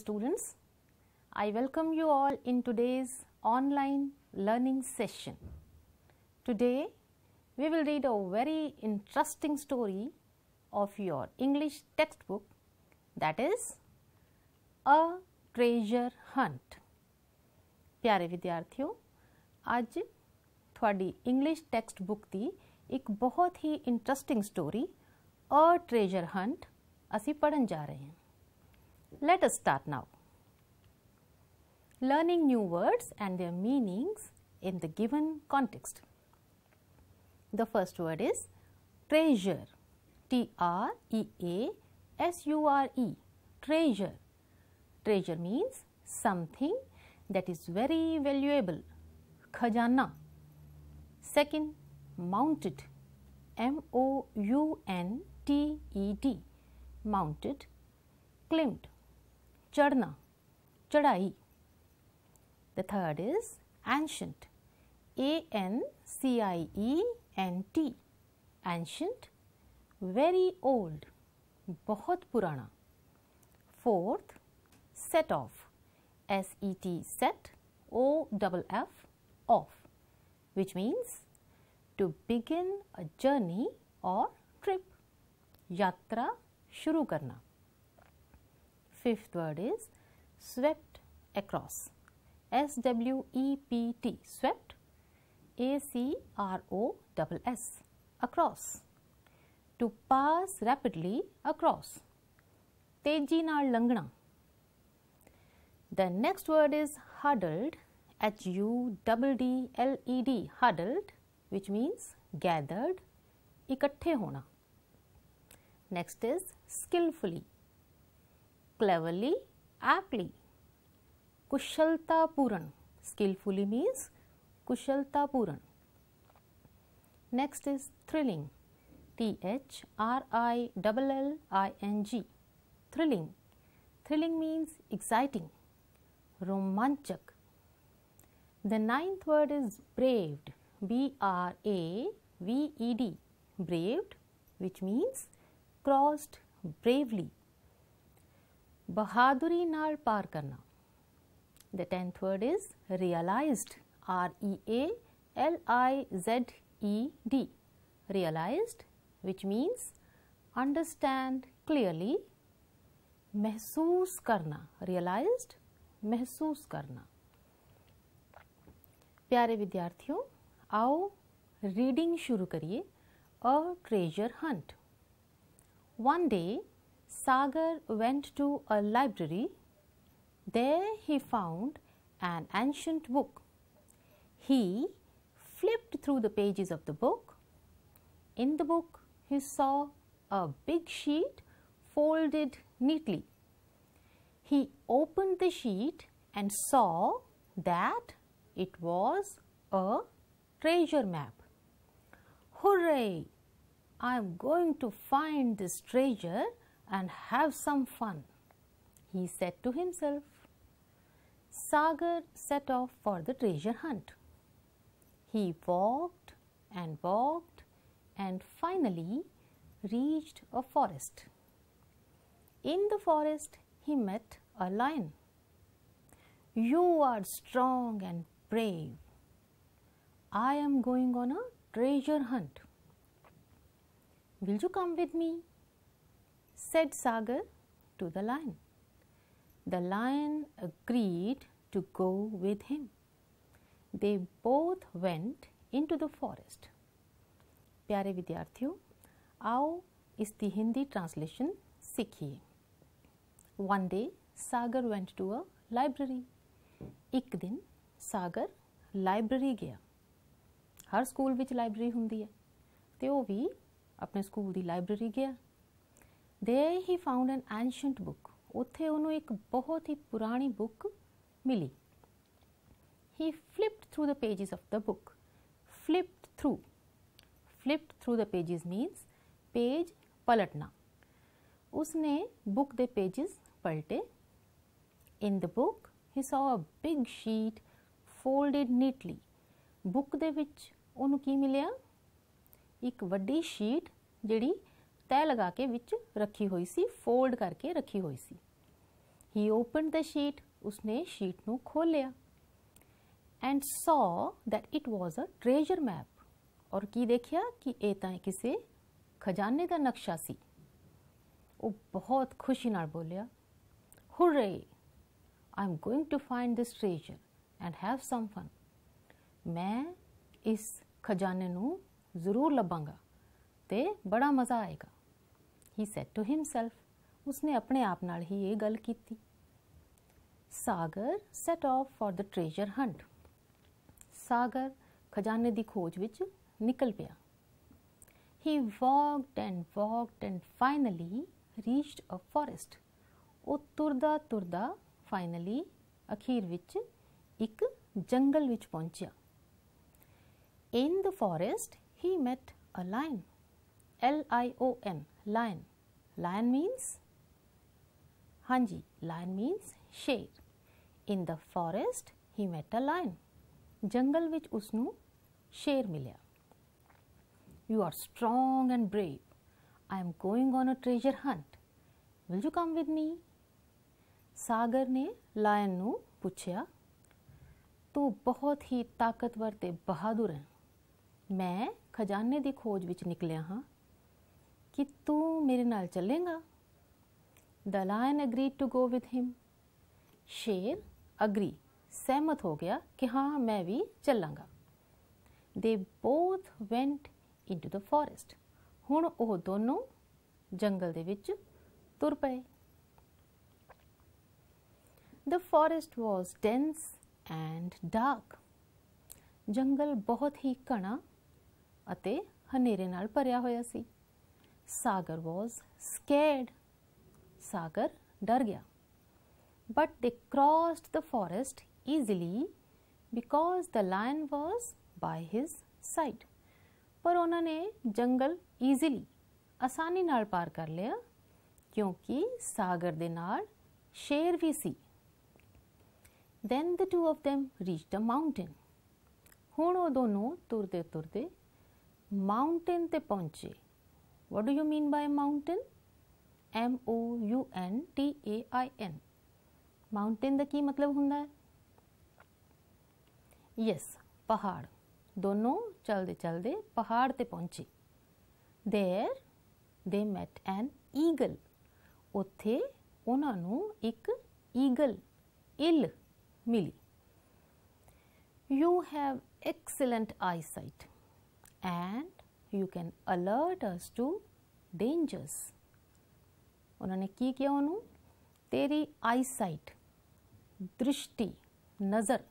students i welcome you all in today's online learning session today we will read a very interesting story of your english textbook that is a treasure hunt pyare vidyarthiyo aaj ਤੁਹਾਡੀ english textbook di ek bahut hi interesting story a treasure hunt assi padhan ja rahe hain Let us start now. Learning new words and their meanings in the given context. The first word is treasure, T-R-E-A-S-U-R-E, treasure. Treasure means something that is very valuable, khajana. Second, mounted, M-O-U-N-T-E-D, mounted, climbed. चढ़ना चढ़ाई the third is ancient A N C I E N T ancient very old बहुत पुराना fourth set off S E T set O double F off which means to begin a journey और trip यात्रा शुरू करना fifth word is swept across. S W E P T swept A C R O double S across. To pass rapidly across. Teji naal langna. The next word is huddled H U D D L E D huddled which means gathered, ikatthe hona. Next is skillfully cleverly, aptly. Kushalta Puran, skillfully means Kushalta Puran. Next is thrilling, T H R I L L I N G, thrilling. Thrilling means exciting, romanchak. The ninth word is braved, B R A V E D, braved, which means crossed bravely. बहादुरी नार पार करना the tenth word is realize R E A L I Z E D realize which means understand clearly महसूस करना realise महसूस करना प्यारे विद्यार्थियों आओ रीडिंग शुरू करिए a treasure hunt one day Sagar went to a library. There he found an ancient book. He flipped through the pages of the book. In the book, he saw a big sheet folded neatly. He opened the sheet and saw that it was a treasure map. Hooray! I am going to find this treasure and have some fun, he said to himself. Sagar set off for the treasure hunt. He walked and walked and finally reached a forest. In the forest, he met a lion. You are strong and brave. I am going on a treasure hunt. Will you come with me? said Sagar to the lion. The lion agreed to go with him. They both went into the forest. प्यारे विद्यार्थियों आओ इसकी Hindi translation सीखिए one day Sagar went to a library ਇੱਕ ਦਿਨ ਸਾਗਰ library ਗਿਆ ਹਰ school ਵਿੱਚ library ਹੁੰਦੀ ਹੈ ਤੇ ਉਹ ਵੀ ਆਪਣੇ ਸਕੂਲ ਦੀ ਲਾਇਬ੍ਰੇਰੀ ਗਿਆ there he found an ancient book ਉੱਥੇ ਉਹਨੂੰ ਇੱਕ ਬਹੁਤ ਹੀ ਪੁਰਾਣੀ ਬੁੱਕ ਮਿਲੀ he flipped through the pages of the book flipped through flipped through the pages means page ਪਲਟना उसने बुक के पेजेस पलटे in the book he saw a big sheet folded neatly book ਦੇ ਵਿੱਚ ਉਹਨੂੰ ਕੀ ਮਿਲਿਆ ਇੱਕ ਵੱਡੀ ਸ਼ੀਟ ਜਿਹੜੀ तय लगा के विच रखी हुई सी फोल्ड करके रखी हुई सी ही ओपन द शीट उसने शीट न खोलिया and saw that it was a treasure map और की देखिया कि यह किसी खजाने का नक्शा सी वो बहुत खुशी न बोलिया hurray I am going to find this treasure and have some fun मैं इस खजाने जरूर लभागा तो बड़ा मज़ा आएगा ही सेड टू हिमसेल्फ उसने अपने आप ਨਾਲ ਹੀ ਇਹ ਗੱਲ ਕੀਤੀ Sagar set off for the treasure hunt Sagar ਖਜ਼ਾਨੇ ਦੀ ਖੋਜ ਵਿੱਚ ਨਿਕਲ ਪਿਆ he walked and walked and finally reached a forest ਉਹ ਤੁਰਦਾ ਤੁਰਦਾ finally ਅਖੀਰ ਵਿੱਚ ਇੱਕ ਜੰਗਲ ਵਿੱਚ ਪਹੁੰਚਿਆ in the forest he met a lion l i o n lion lion means हाँ जी lion means शेर in the forest he met a lion ਜੰਗਲ ਵਿੱਚ ਉਸ ਨੂੰ ਸ਼ੇਰ ਮਿਲਿਆ you are strong and brave. I am going on a treasure hunt. Will you come with me? ਸਾਗਰ ਨੇ line ਨੂੰ ਪੁੱਛਿਆ ਤੂੰ ਬਹੁਤ ਹੀ ਤਾਕਤਵਰ ਤੇ ਬਹਾਦਰ ਹੈ ਮੈਂ ਖਜ਼ਾਨੇ ਦੀ ਖੋਜ ਵਿੱਚ ਨਿਕਲਿਆ ਹਾਂ कि तू मेरे नाल चलेगा the lion agree to go with him शेर अग्री सहमत हो गया कि हाँ मैं भी चलांगा they both went into the forest हूँ वह दोनों जंगल के तुर पे the forest was dense and dark जंगल बहुत ही घना भरया होया सी सागर वॉज स्केर्ड सागर डर गया but they crossed the forest easily because the lion was by his side पर उन्होंने जंगल ईजिली आसानी नाल पार कर लिया क्योंकि सागर दे नाल शेर भी सी then the two of them reach the mountain हूँ वो दोनों तुरते तुरते माउंटेन ते पहुंचे What do you mean by mountain? M O U N T A I N mountain द की मतलब ਹੁੰਦਾ ਹੈ ਯੈਸ ਪਹਾੜ ਦੋਨੋਂ ਚਲਦੇ ਚਲਦੇ ਪਹਾੜ ਤੇ ਪਹੁੰਚੇ देयर ਦੇ ਮੈਟ ਐਨ ਈਗਲ ਉੱਥੇ ਉਹਨਾਂ ਨੂੰ ਇੱਕ ਈਗਲ ਇਲ ਮਿਲੀ you have excellent eyesight and you can alert us to dangers उन्होंने की किया उन्हों तेरी आईसाइट दृष्टि नज़र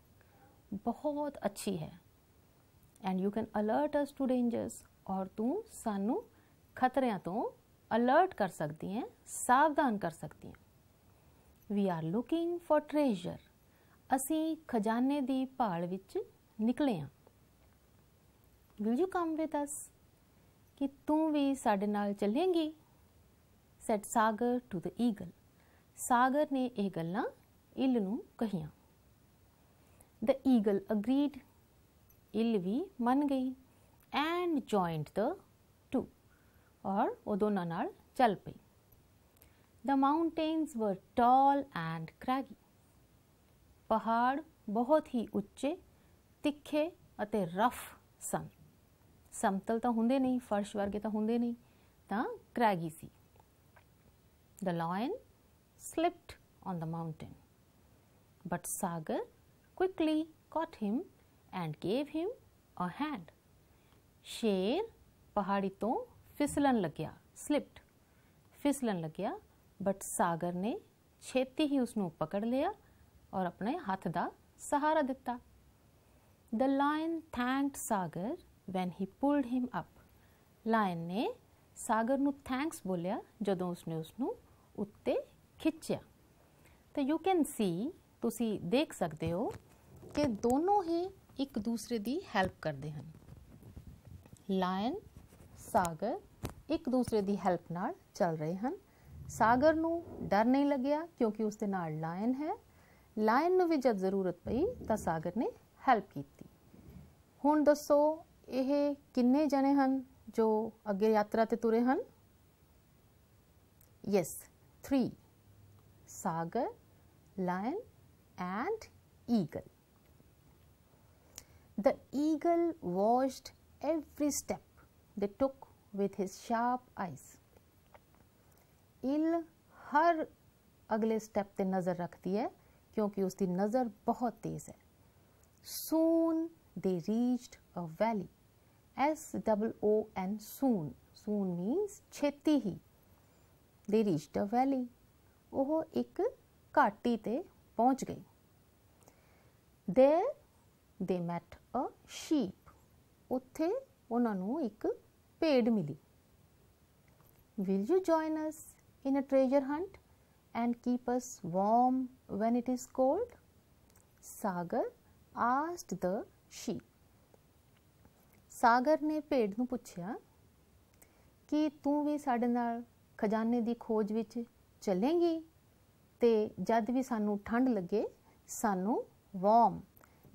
बहुत अच्छी है and you can alert us to dangers और तू सानू खतरिया तो अलर्ट कर सकती हैं सावधान कर सकती हैं we are looking for treasure असी खजाने की भाल निकले हाँ will you come with us ਕਿ ਤੂੰ ਵੀ ਸਾਡੇ ਨਾਲ ਚੱਲੇਂਗੀ said Sagar to the eagle Sagar ਨੇ ਇਹ ਗੱਲਾਂ ਇਲ ਨੂੰ ਕਹੀਆਂ ਦ ਈਗਲ ਅਗਰੀਡ ਇਲ ਵੀ ਮੰਨ ਗਈ ਐਂਡ ਜੁਆਇੰਡ ਦ ਟੂ ਔਰ ਉਹ ਦੋਨਾਂ ਨਾਲ ਚੱਲ ਪਈ ਦ ਮਾਊਂਟੇਨਸ ਵਰ ਟਾਲ ਐਂਡ ਕ੍ਰੈਗੀ ਪਹਾੜ ਬਹੁਤ ਹੀ ਉੱਚੇ ਤਿੱਖੇ ਅਤੇ ਰਫ ਸਨ समतल तो होंगे नहीं फर्श वर्गे तो होंगे नहीं तो क्रैगी सी the lion slipped on the mountain but Sagar quickly caught him and gave him a hand शेर पहाड़ी तो फिसलन लग्या स्लिप्ड फिसलन लग्या बट सागर ने छेती ही उसनों पकड़ लिया और अपने हाथ का सहारा दिता the lion thank Sagar when he pulled him up. Lion ਨੇ ਸਾਗਰ ਨੂੰ ਥੈਂਕਸ ਬੋਲਿਆ ਜਦੋਂ ਉਸਨੇ ਉਸ ਨੂੰ ਉੱਤੇ ਖਿੱਚਿਆ ਤੇ ਯੂ ਕੈਨ ਸੀ ਤੁਸੀਂ ਦੇਖ ਸਕਦੇ ਹੋ ਕਿ ਦੋਨੋਂ ਹੀ ਇੱਕ ਦੂਸਰੇ ਦੀ ਹੈਲਪ ਕਰਦੇ ਹਨ ਲਾਇਨ ਸਾਗਰ ਇੱਕ ਦੂਸਰੇ ਦੀ ਹੈਲਪ ਨਾਲ ਚੱਲ ਰਹੇ ਹਨ ਸਾਗਰ ਨੂੰ ਡਰ ਨਹੀਂ ਲੱਗਿਆ ਕਿਉਂਕਿ ਉਸ ਦੇ ਨਾਲ ਲਾਇਨ ਹੈ ਲਾਇਨ ਨੂੰ ਵੀ ਜਦ ਜ਼ਰੂਰਤ ਪਈ ਤਾਂ ਸਾਗਰ ਨੇ ਹੈਲਪ ਕੀਤੀ ਹੁਣ ਦੱਸੋ ਇਹ ਕਿੰਨੇ ਜਣੇ ਹਨ ਜੋ ਅੱਗੇ ਯਾਤਰਾ ਤੇ ਤੁਰੇ ਹਨ yes 3 Sagar lion and eagle the eagle watched every step they took with his sharp eyes इल हर अगले स्टेप ते नज़र रखती है क्योंकि उसकी नज़र बहुत तेज़ है soon they reached a valley S double O N soon. Soon means cheti hi. They reached a valley. ਉਹ ek kati ਤੇ ਪਹੁੰਚ ਗਈ. There they met a sheep. ਉੱਥੇ ਉਹਨਾਂ ek paid ਭੇਡ Will you join us in a treasure hunt and keep us warm when it is cold? Sagar asked the sheep. ਸਾਗਰ ਨੇ ਭੇਡ ਨੂੰ ਪੁੱਛਿਆ ਕਿ ਤੂੰ ਵੀ ਸਾਡੇ ਨਾਲ ਖਜ਼ਾਨੇ ਦੀ ਖੋਜ ਵਿੱਚ ਚੱਲੇਂਗੀ ਤੇ ਜਦ ਵੀ ਸਾਨੂੰ ਠੰਡ ਲੱਗੇ ਸਾਨੂੰ ਵਾਰਮ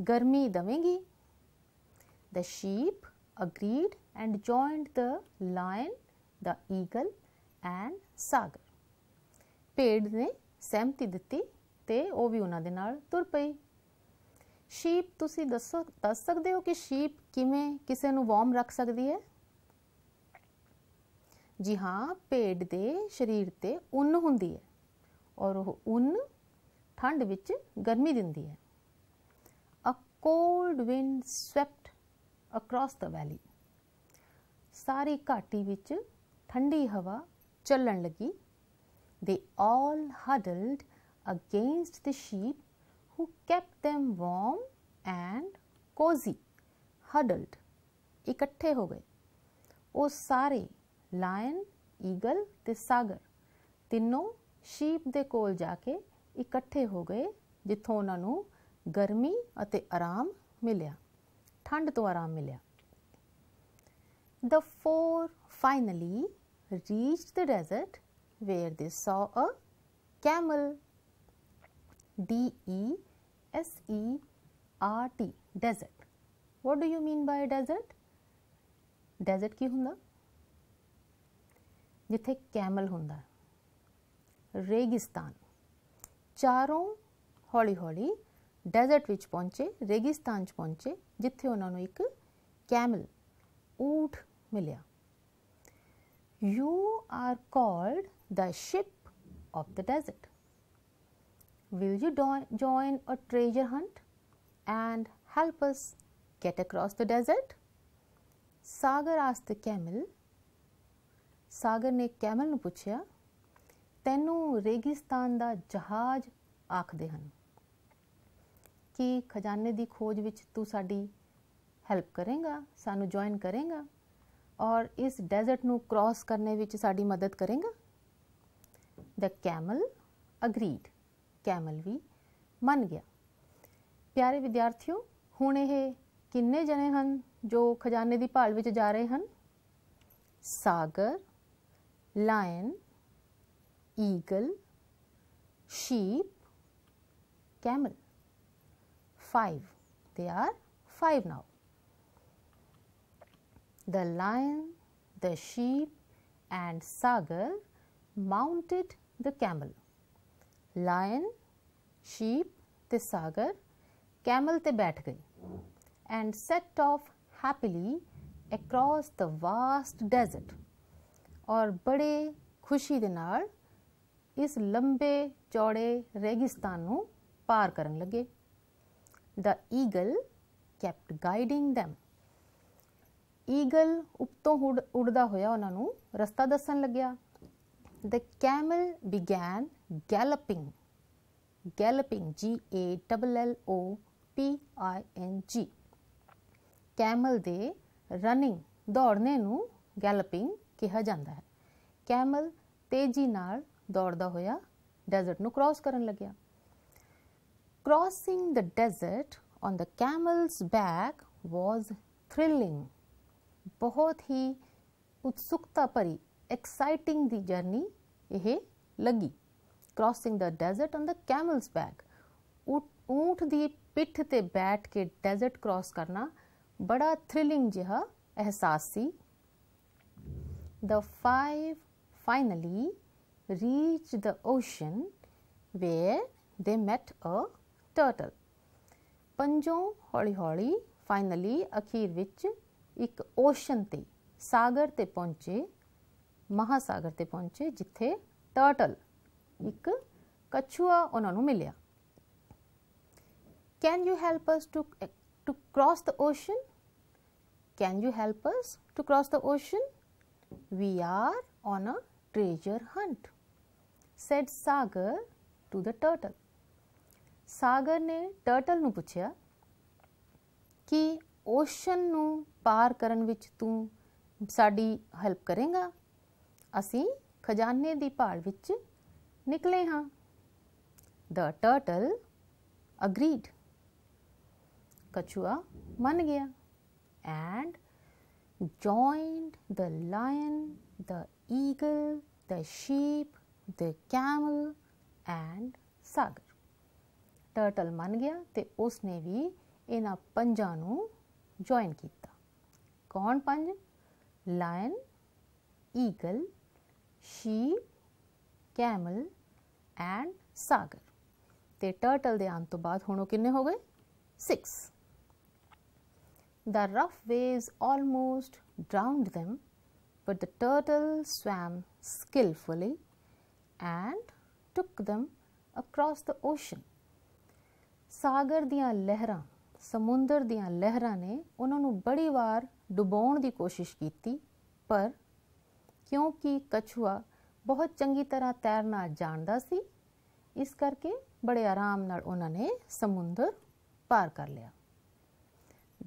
ਗਰਮੀ ਦਵੇਂਗੀ the sheep agreed and joined the lion the eagle and Sagar ਭੇਡ ਨੇ ਸਹਿਮਤੀ ਦਿੱਤੀ ਤੇ ਉਹ ਵੀ ਉਹਨਾਂ ਦੇ ਨਾਲ ਤੁਰ ਪਈ ਸ਼ੀਪ ਤੁਸੀਂ ਦੱਸੋ ਦੱਸ ਸਕਦੇ ਹੋ ਕਿ ਸ਼ੀਪ ਕਿਵੇਂ ਕਿਸੇ ਨੂੰ ਵਾਰਮ ਰੱਖ ਸਕਦੀ ਹੈ ਜੀ ਹਾਂ ਪੇਟ ਦੇ ਸਰੀਰ ਤੇ ਉੱਨ ਹੁੰਦੀ ਹੈ ਔਰ ਉਹ ਉੱਨ ਠੰਡ ਵਿੱਚ ਗਰਮੀ ਦਿੰਦੀ ਹੈ a cold wind swept across the valley ਸਾਰੀ ਘਾਟੀ ਵਿੱਚ ਠੰਡੀ ਹਵਾ ਚੱਲਣ ਲੱਗੀ they all huddled against the sheep who kept them warm and cozy, huddled, इकट्ठे हो गए वो सारे लायन ईगल ते सागर sheep ਸ਼ੀਪ ਦੇ ਕੋਲ ਜਾ hoge, ਇਕੱਠੇ ਹੋ ਗਏ ਜਿੱਥੋਂ ਉਹਨਾਂ ਨੂੰ ਗਰਮੀ ਅਤੇ ਆਰਾਮ ਮਿਲਿਆ ਠੰਡ The four finally reached the desert where they saw a camel. D E S E R T desert. What do you mean by desert? Desert की होंदा जिथे कैमल हों रेगिस्तान चारों हौली हौली डेजर्ट विच पहुँचे रेगिस्तान च पहुँचे जिथे उन्होंने एक कैमल ऊठ मिलया you are called the ship of the desert Will you join a treasure hunt and help us get across the desert? Sagar asked the camel. Sagar ਨੇ ਕੈਮਲ ਨੂੰ ਪੁੱਛਿਆ ਤੈਨੂੰ ਰੇਗਿਸਤਾਨ ਦਾ ਜਹਾਜ਼ ਆਖਦੇ ਹਨ ਕਿ ਖਜ਼ਾਨੇ ਦੀ ਖੋਜ ਵਿੱਚ ਤੂੰ ਸਾਡੀ ਹੈਲਪ ਕਰੇਗਾ ਸਾਨੂੰ ਜੁਆਇਨ ਕਰੇਗਾ ਔਰ ਇਸ ਡੈਜ਼ਰਟ ਨੂੰ ਕ੍ਰਾਸ ਕਰਨੇ ਵਿੱਚ ਸਾਡੀ ਮਦਦ ਕਰੇਗਾ ਦ ਕੈਮਲ ਅਗਰੀਡ कैमल भी मन गया प्यारे विद्यार्थियों हूँ यह कि जने हैं जो खजाने की भाल में जा रहे हैं Sagar lion eagle sheep camel five they are five now the lion the sheep and Sagar mounted the camel lion sheep ਤੇ ਸਾਗਰ ਕੈਮਲ ਤੇ ਬੈਠ ਗਈ and set off happily across the vast desert ਔਰ ਬੜੇ ਖੁਸ਼ੀ ਦੇ ਨਾਲ ਇਸ ਲੰਬੇ ਚੌੜੇ ਰੇਗਿਸਤਾਨ ਨੂੰ ਪਾਰ ਕਰਨ ਲੱਗੇ the eagle kept guiding them ਈਗਲ ਉਪਤੋਂ ਉੱਡਦਾ ਹੋਇਆ ਉਹਨਾਂ ਨੂੰ ਰਸਤਾ ਦੱਸਣ ਲੱਗਿਆ the camel began galloping galloping G A double L O P I N G camel ਦੇ ਰਨਿੰਗ ਦੌੜਨੇ ਨੂੰ ਗੈਲਪਿੰਗ ਕਿਹਾ ਜਾਂਦਾ ਹੈ ਕੈਮਲ ਤੇਜ਼ੀ ਨਾਲ ਦੌੜਦਾ ਹੋਇਆ ਡੈਜ਼ਰਟ ਨੂੰ ਕ੍ਰਾਸ ਕਰਨ ਲੱਗਿਆ crossing the desert on the camel's back was thrilling ਬਹੁਤ ਹੀ ਉਤਸੁਕਤਾ ਭਰੀ ਐਕਸਾਈਟਿੰਗ ਦੀ ਜਰਨੀ ਇਹ ਲੱਗੀ crossing the desert on the camel's back ऊंट दी पिठ ते बैठ के डेजर्ट क्रॉस करना बड़ा thrilling जहा एहसास सी the five finally reach the ocean where they met a turtle ਪੰਜੋਂ ਹੌਲੀ-ਹੌਲੀ ਫਾਈਨਲੀ ਅਖੀਰ ਵਿੱਚ ਇੱਕ ਓਸ਼ਨ ਤੇ ਸਾਗਰ ਤੇ ਪਹੁੰਚੇ ਮਹਾਸਾਗਰ ਤੇ ਪਹੁੰਚੇ ਜਿੱਥੇ ਟਰਟਲ ਇੱਕ ਕਛੂਆ ਉਹਨਾਂ ਨੂੰ ਮਿਲਿਆ can you help us to to cross the ocean can you help us to cross the ocean we are on a treasure hunt said Sagar to the turtle Sagar ਨੇ ਟਰਟਲ ਨੂੰ ਪੁੱਛਿਆ ਕਿ ਓਸ਼ਨ ਨੂੰ ਪਾਰ ਕਰਨ ਵਿੱਚ ਤੂੰ ਸਾਡੀ ਹੈਲਪ ਕਰੇਗਾ ਅਸੀਂ ਖਜ਼ਾਨੇ ਦੀ ਭਾਲ ਵਿੱਚ निकले हाँ द टर्टल अग्रीड कछुआ मन गया and joined the lion the eagle the sheep the camel and Sagar turtle मन गया तो उसने भी इन्हों पंजा जॉइन किया कौन पंज lion eagle sheep camel and Sagar ते टर्टल ਦੇ ਆਉਣ ਤੋਂ ਬਾਅਦ ਹੁਣ ਉਹ ਕਿੰਨੇ ਹੋ ਗਏ 6 The rough waves almost drowned them but the turtle swam skillfully and took them across the ocean ਸਾਗਰ ਦੀਆਂ ਲਹਿਰਾਂ ਸਮੁੰਦਰ ਦੀਆਂ ਲਹਿਰਾਂ ਨੇ ਉਹਨਾਂ ਨੂੰ ਬੜੀ ਵਾਰ ਡੁਬਾਉਣ ਦੀ ਕੋਸ਼ਿਸ਼ ਕੀਤੀ ਪਰ ਕਿਉਂਕਿ ਕਛੂਆ बहुत चंगी तरह तैरना जानता सी इस करके बड़े आराम उन्होंने समुद्र पार कर लिया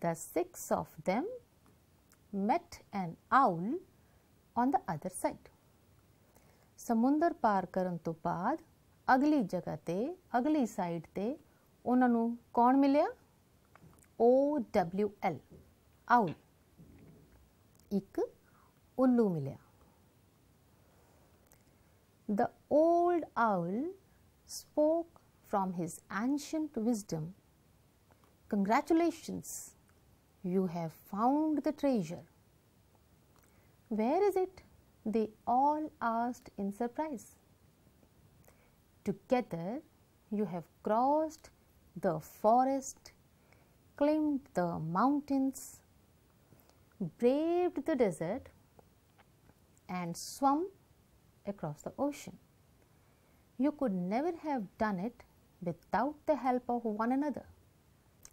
the six of them met an owl on the other side समुद्र पार करने तो बाद अगली जगह पर अगली साइड पर उन्होंने कौन मिले ओ डबल्यू एल आउल एक उल्लू मिलया The old owl spoke from his ancient wisdom. Congratulations, you have found the treasure. Where is it? They all asked in surprise. Together, you have crossed the forest, climbed the mountains, braved the desert, and swum across the ocean. You could never have done it without the help of one another,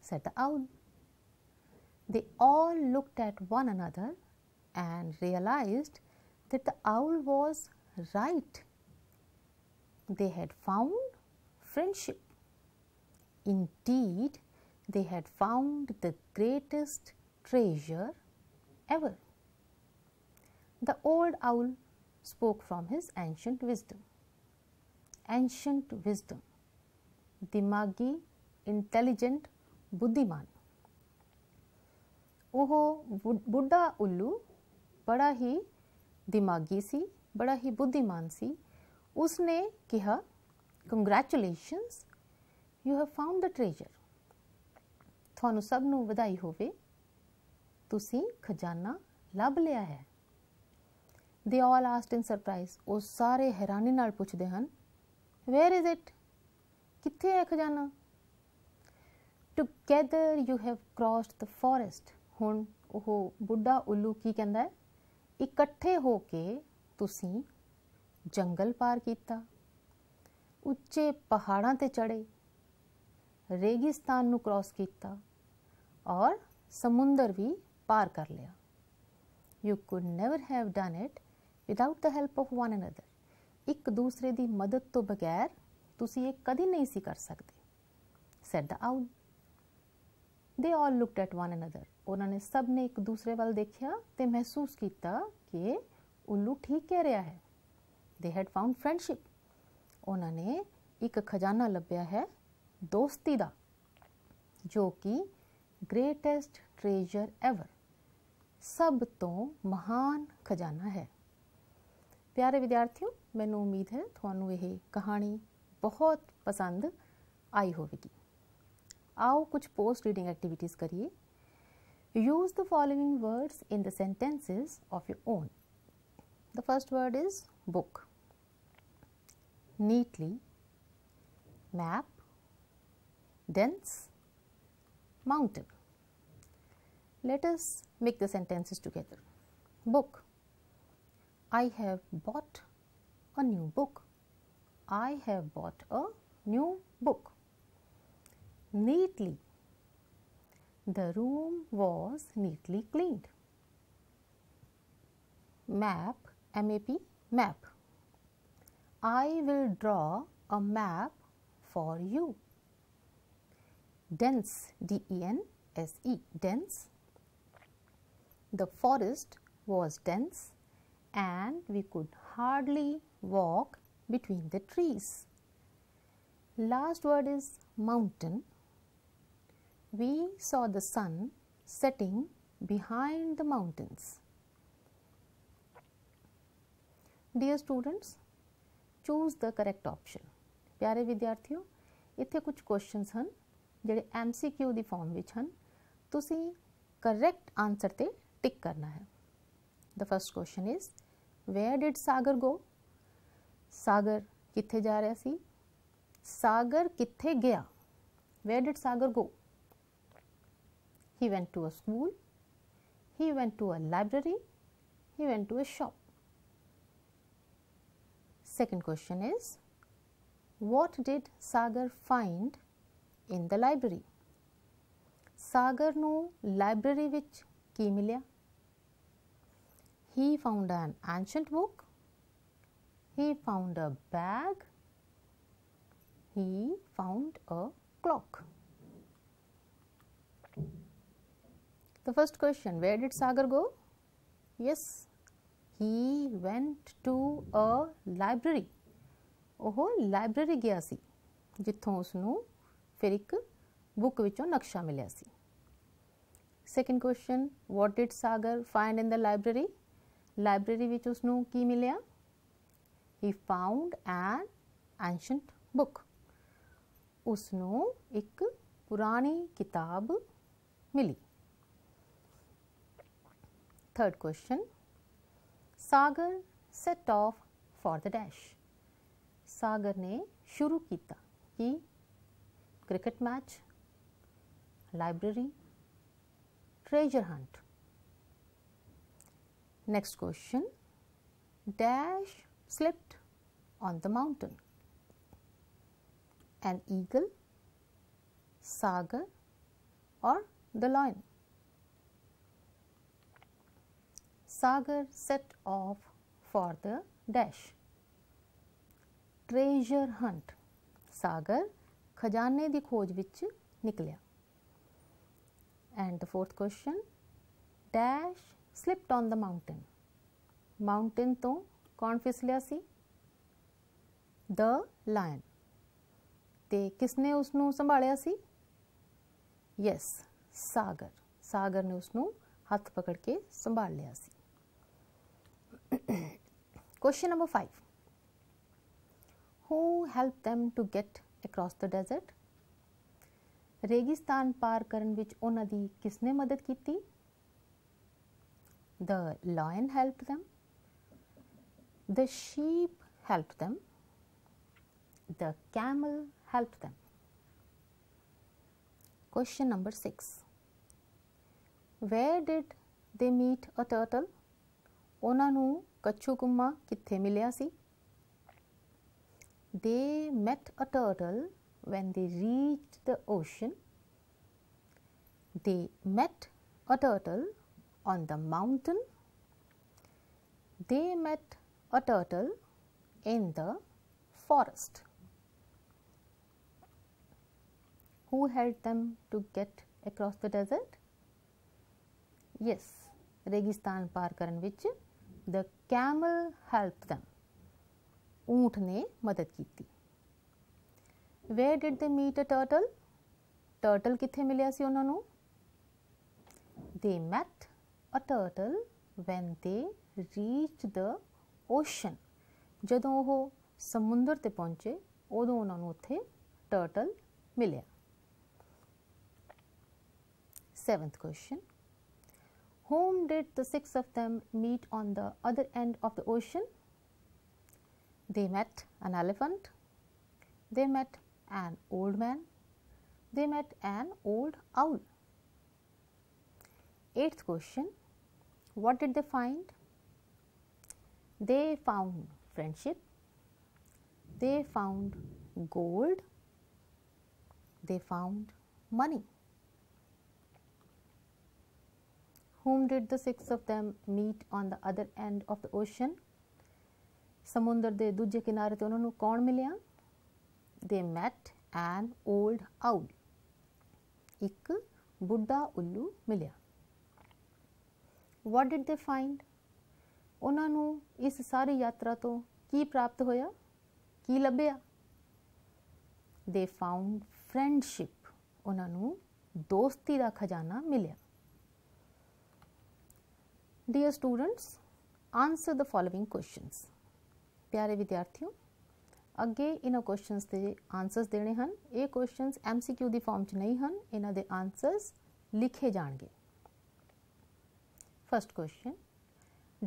said the owl. They all looked at one another and realized that the owl was right. They had found friendship. Indeed, they had found the greatest treasure ever. The old owl spoke from his ancient wisdom. Ancient wisdom, दिमागी intelligent बुद्धिमान वह बुढ़ा उल्लू बड़ा ही दिमागी सी बड़ा ही बुद्धिमान सी उसने कहा congratulations you have found the treasure ਤੁਹਾਨੂੰ ਸਭ ਨੂੰ ਵਧਾਈ ਹੋਵੇ ਤੁਸੀਂ ਖਜ਼ਾਨਾ ਲੱਭ ਲਿਆ ਹੈ ਦੇ ਆਲ ਆਸਟ ਇਨ ਸਰਪ੍ਰਾਈਜ਼ ਉਹ ਸਾਰੇ ਹੈਰਾਨੀ ਨਾਲ ਪੁੱਛਦੇ ਹਨ ਵੇਅਰ ਇਜ਼ ਇਟ ਕਿੱਥੇ ਹੈ ਖਜ਼ਾਨਾ together you have crossed the forest ਹੁਣ ਉਹ ਬੁੱਢਾ ਉੱਲੂ ਕੀ ਕਹਿੰਦਾ ਹੈ ਇਕੱਠੇ ਹੋ ਕੇ ਤੁਸੀਂ ਜੰਗਲ ਪਾਰ ਕੀਤਾ ਉੱਚੇ ਪਹਾੜਾਂ ਤੇ ਚੜੇ ਰੇਗਿਸਤਾਨ ਨੂੰ ਕ੍ਰੋਸ ਕੀਤਾ ਔਰ ਸਮੁੰਦਰ ਵੀ ਪਾਰ ਕਰ ਲਿਆ you could never have done it without the help of one another ਇੱਕ ਦੂਸਰੇ ਦੀ ਮਦਦ ਤੋਂ ਬਗੈਰ ਤੁਸੀਂ ਇਹ ਕਦੀ ਨਹੀਂ ਸੀ ਕਰ ਸਕਦੇ sad the owl they all looked at one another ਉਹਨਾਂ ਨੇ ਸਭ ਨੇ ਇੱਕ ਦੂਸਰੇ ਵੱਲ ਦੇਖਿਆ ਤੇ ਮਹਿਸੂਸ ਕੀਤਾ ਕਿ ਉੱਲੂ ਠੀਕ ਕਹਿ ਰਿਹਾ ਹੈ ਦੇ ਹੈਡ ਫਾਊਂਡ ਫਰੈਂਡਸ਼ਿਪ ਉਹਨਾਂ ਨੇ ਇੱਕ ਖਜ਼ਾਨਾ ਲੱਭਿਆ ਹੈ ਦੋਸਤੀ ਦਾ ਜੋ ਕਿ ਗ੍ਰੇਟੈਸਟ ਟ੍ਰੇਜਰ ਐਵਰ ਸਭ ਤੋਂ ਮਹਾਨ ਖਜ਼ਾਨਾ ਹੈ प्यारे विद्यार्थियों मैं उम्मीद है थानू यह कहानी बहुत पसंद आई होगी आओ कुछ पोस्ट रीडिंग एक्टिविटीज़ करिए use the following words in the sentences of your own the first word is book neatly map dense mountain let us make the sentences together book I have bought a new book. I have bought a new book. Neatly. The room was neatly cleaned. Map, MAP, map. I will draw a map for you. Dense, D E N S E, dense. The forest was dense and we could hardly walk between the trees. Last word is mountain. We saw the sun setting behind the mountains. Dear students choose the correct option ਪਿਆਰੇ ਵਿਦਿਆਰਥੀਓ ਇੱਥੇ ਕੁਝ questions ਹਨ ਜਿਹੜੇ MCQ ਦੀ farm ਵਿੱਚ ਹਨ correct answer answer tick karna hai. The first question is where did Sagar go? Sagar ਕਿੱਥੇ ਜਾ ਰਿਹਾ Sagar ਕਿੱਥੇ ਗਿਆ? Where did Sagar go? He went to a school. He went to a library. He went to a shop. Second question is What did Sagar find in the library? Sagar no library which ਕੀ ਮਿਲਿਆ? He found an ancient book. He found a bag. He found a clock. The first question where did Sagar go? Yes, he went to a library. Oh library Library ਸੀ ਜਿੱਥੋਂ ਉਸ ਨੂੰ ਫਿਰ ਇੱਕ book ਵਿੱਚੋਂ ਨਕਸ਼ਾ second question what did sagar find in the library library विच उसू की मिले ही फाउंड एन एंशंट बुक उसू एक पुरानी किताब मिली third question Sagar set off for the dash Sagar ने शुरू किया कि cricket match library treasure hunt Next question. Dash slipped on the mountain. An eagle, Sagar or the lion? Sagar set off for the dash. Treasure hunt. Sagar khajane di khoj vich niklaya. And the fourth question. Dash slipped on the mountain mountain ਤੋਂ kon ਫਿਸਲਿਆ ਸੀ the lion te kisne usnu sambhalya ਸੰਭਾਲਿਆ yes sagar sagar ne usnu hath pakad ke sambhal liya ਲਿਆ question number 5 who helped them to get across the desert ਰੇਗਿਸਤਾਨ ਪਾਰ ਕਰਨ ਵਿੱਚ ਉਹਨਾਂ ਦੀ ਕਿਸਨੇ ਮਦਦ ਕੀਤੀ The lion helped them, the sheep helped them, the camel helped them. Question number 6 Where did they meet a turtle? Onanu Kachu Kumma ਕਿੱਥੇ they met a turtle when they reached the ocean. They met a turtle on the mountain. They met a turtle in the forest who helped them to get across the desert? Yes, Registan parkaran करने the camel helped them. ਊਂਠ ne madad ਕੀਤੀ। Where did they meet a turtle? Turtle ਕਿੱਥੇ ਮਿਲਿਆ ਸੀ ਉਹਨਾਂ They met a turtle when they reached the ocean ਜਦੋਂ ਉਹ ਸਮੁੰਦਰ ਤੇ ਪਹੁੰਚੇ ਉਦੋਂ ਉਹਨਾਂ ਨੂੰ ਉੱਥੇ ਟਰਟਲ ਮਿਲਿਆ 7th question whom did the six of them meet on the other end of the ocean they met an elephant they met an old man they met an old owl 8th question what did they find? They found friendship, they found gold, they found money. Whom did the six of them meet on the other end of the ocean? Samundar de ਦੂਜੇ ਕਿਨਾਰੇ ਤੇ ਉਹਨਾਂ ਨੂੰ They met an old owl. Ik buddha ullu ਬੁੱਢਾ what did they find ਉਹਨਾਂ ਨੂੰ ਇਸ ਸਾਰੀ ਯਾਤਰਾ ਤੋਂ ਕੀ ਪ੍ਰਾਪਤ ਹੋਇਆ ਕੀ ਲੱਭਿਆ ਦੇ ਫਾਊਂਡ ਫਰੈਂਡਸ਼ਿਪ ਉਹਨਾਂ ਨੂੰ ਦੋਸਤੀ ਦਾ ਖਜ਼ਾਨਾ ਮਿਲਿਆ dear students answer the following questions ਪਿਆਰੇ ਵਿਦਿਆਰਥੀਓ ਅੱਗੇ ਇਹਨਾਂ ਕੁਐਸਚਨਸ ਦੇ ਆਨਸਰਸ ਦੇਣੇ ਹਨ ਇਹ ਕੁਐਸਚਨਸ ਐਮਸੀਕਿਊ ਦੀ ਫਾਰਮ 'ਚ ਨਹੀਂ ਹਨ ਇਹਨਾਂ ਦੇ ਆਨਸਰਸ ਲਿਖੇ ਜਾਣਗੇ First question.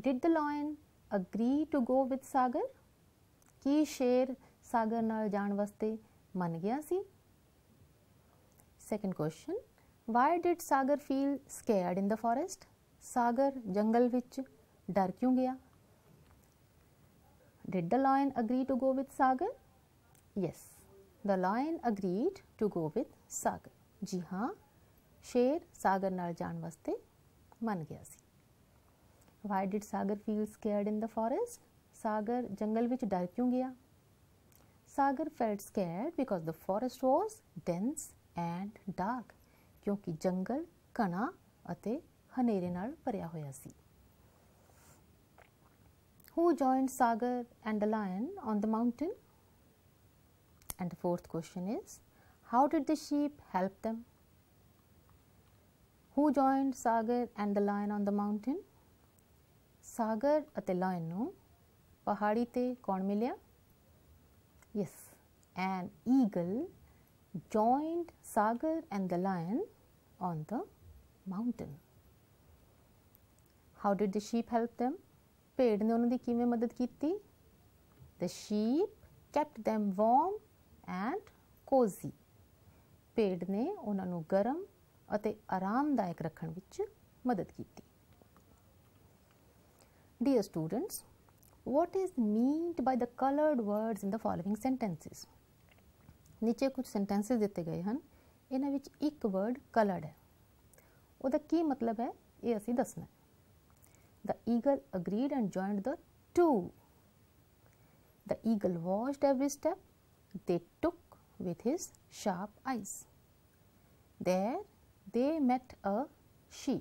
Did the lion agree to go with Sagar? Ki share Sagar naal jaan waste man gaya si? Second question. Why did Sagar feel scared in the forest? Sagar jungle vich dar kyun gaya? Did the lion agree to go with Sagar? Yes. The lion agreed to go with Sagar. Ji haan. Share Sagar naal jaan waste man gaya si. Why did Sagar feel scared in the forest? Sagar jungle ਵਿੱਚ dark ਕਿਉਂ Sagar felt scared because the forest was dense and dark ਕਿਉਂਕਿ ਜੰਗਲ ਘਣਾ ਅਤੇ ਹਨੇਰੇ ਨਾਲ ਭਰਿਆ ਹੋਇਆ Who joined Sagar and the lion on the mountain? And the fourth question is how did the sheep help them? Who joined Sagar and the lion on the mountain? Sagar Atelano, Pahadite Cornmilia. Yes, an eagle joined Sagar and the lion on the mountain. How did the sheep help them? पेड़ ने उन्होंने किमें मदद The sheep kept them warm and cozy. पेड़ ने उन्होंने गर्म ਅਤੇ ਆਰਾਮਦਾਇਕ ਰੱਖਣ ਵਿੱਚ ਮਦਦ ਕੀਤੀ Dear students, what is meant by the colored words in the following sentences? नीचे कुछ सेंटेंसेस दिते गए हैं, ਇਹਨਾਂ विच एक ਵਰਡ ਕਲਰਡ है। ਉਹਦਾ ਕੀ मतलब है? ये ਇਹ ਅਸੀਂ The eagle agreed and joined the two. The eagle watched every step they took with his sharp eyes. There they met a she.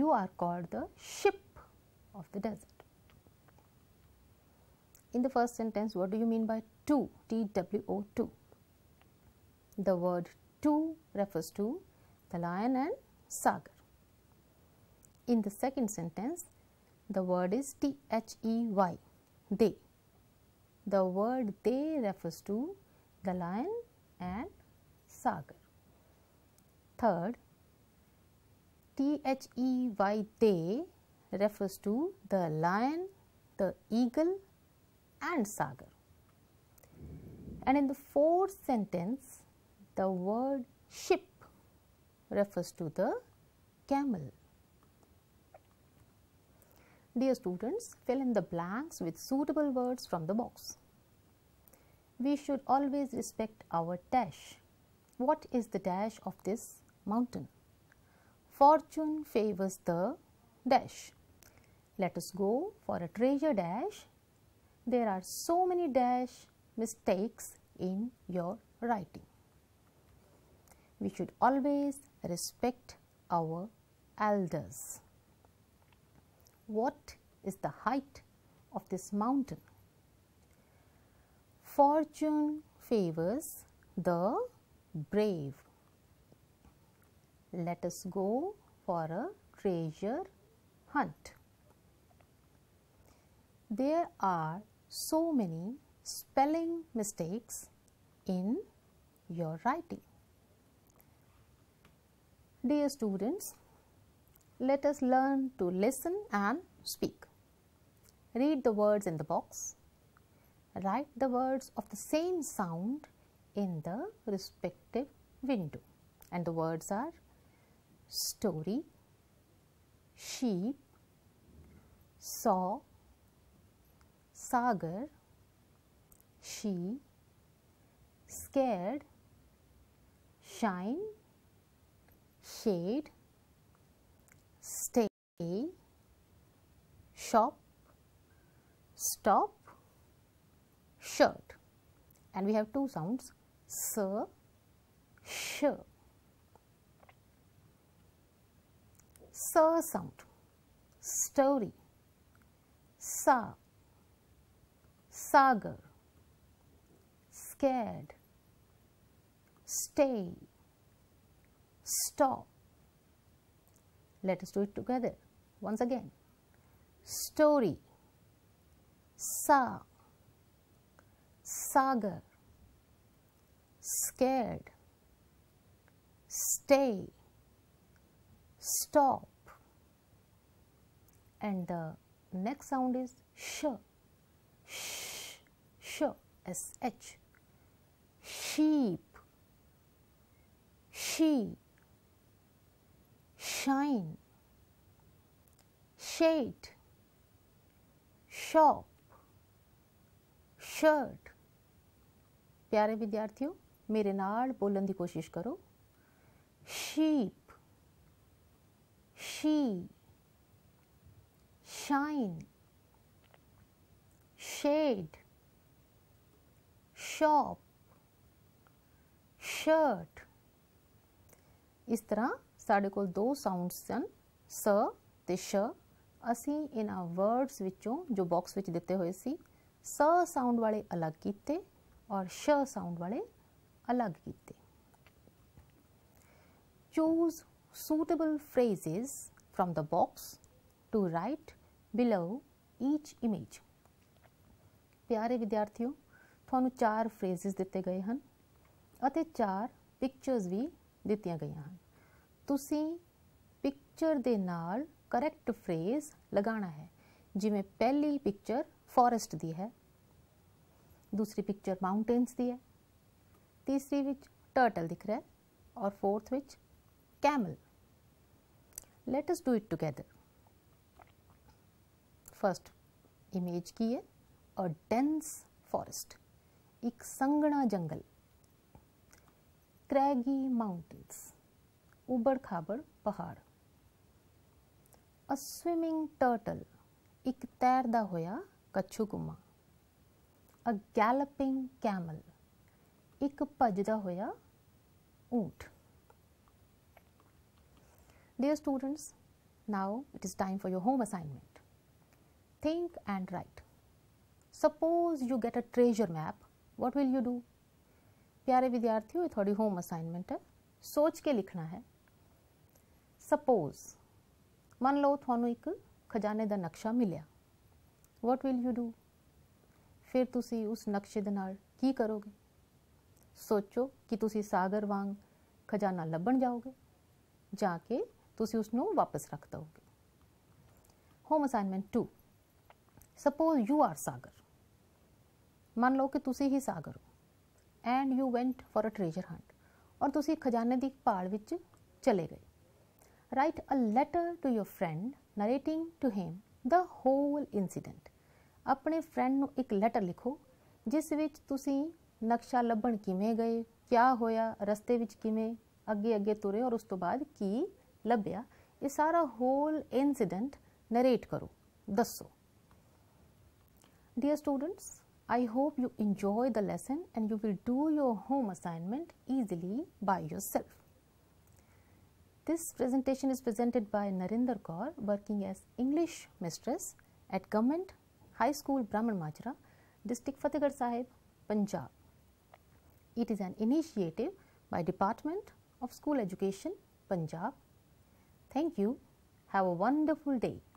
You are called the ship of the desert. In the first sentence, what do you mean by two? T W O 2. The word two refers to the lion and sagar. In the second sentence, the word is T H E Y, they. The word they refers to the lion and sagar. Third, T H E Y, they refers to the lion, the eagle and sagar. And in the fourth sentence, the word ship refers to the camel. Dear students, fill in the blanks with suitable words from the box. We should always respect our dash. What is the dash of this mountain? Fortune favors the dash. Let us go for a treasure dash. There are so many dash mistakes in your writing. We should always respect our elders. What is the height of this mountain? Fortune favors the brave. Let us go for a treasure hunt there are so many spelling mistakes in your writing. Dear students, let us learn to listen and speak. Read the words in the box. Write the words of the same sound in the respective window. And the words are story, sheep, saw, Sagar, she, scared, shine, shade, stay, shop, stop, shirt and we have two sounds sir, sh. Sir sound, story, sa sagar, scared, stay, stop. Let us do it together once again. Story, sa, sagar, scared, stay, stop. And the next sound is sh, sh. H. sheep she shine shade shop shirt प्यारे विद्यार्थियों मेरे नाल बोलन की कोशिश करो sheep she shine shade shop shirt इस तरह साढ़े को दो साउंडस हैं स ते श असी इन वर्ड्स विचों जो बॉक्स विच दिते हुए सी स साउंड वाले अलग किते और श साउंड वाले अलग किते choose suitable phrases from the box to write below each image प्यारे विद्यार्थियों ਤੁਹਾਨੂੰ ਚਾਰ ਫਰੇਜ਼ਸ ਦਿੱਤੇ ਗਏ ਹਨ ਅਤੇ ਚਾਰ ਪਿਕਚਰਸ ਵੀ ਦਿੱਤੀਆਂ ਗਈਆਂ ਹਨ ਤੁਸੀਂ ਪਿਕਚਰ ਦੇ ਨਾਲ ਕਰੈਕਟ ਫਰੇਜ਼ ਲਗਾਉਣਾ ਹੈ ਜਿਵੇਂ ਪਹਿਲੀ ਪਿਕਚਰ ਫੋਰੈਸਟ ਦੀ ਹੈ दूसरी पिक्चर माउंटेन्स दी है तीसरी विच टर्टल दिख रहा है और फोर्थ विच camel let us do it together first image की है अ डेंस फॉरेस्ट एक संघना जंगल क्रैगी माउंटेन्स उबड़ खाबड़ पहाड़ अ स्विमिंग टर्टल एक तैरदा होया कछुकुमा अ गैलपिंग कैमल एक भजदा होया ऊंट dear students now it is time for your home assignment think and write suppose you get a treasure map what will you do प्यारे विद्यार्थियों थोड़ी होम असाइनमेंट है सोच के लिखना है सपोज मान लो थानू एक खजाने का नक्शा मिले वट विल यू डू फिर तुम उस नक्शे के नाल की करोगे सोचो कि तुम सागर वाग खजाना लभन जाओगे जाके तुम उस वापस रख दोगे home assignment two suppose you are Sagar मान लो कि तुम ही सागर हो and you went for a treasure hunt और तुम खजाने की भाल चले गए write a letter to your friend narrating to him the whole incident अपने फ्रेंड न एक लैटर लिखो जिस विच तुसी नक्शा लभण किमें गए क्या होया रस्ते किमें अगे अगे तुरे और उस तो बाद की लभ्या ये सारा होल इंसीडेंट नरेट करो दसो dear students I hope you enjoy the lesson and you will do your home assignment easily by yourself. This presentation is presented by Narinder Kaur working as English mistress at Government High School Brahman Majra, District Fatehgarh Sahib, Punjab. It is an initiative by Department of School Education, Punjab. Thank you. Have a wonderful day.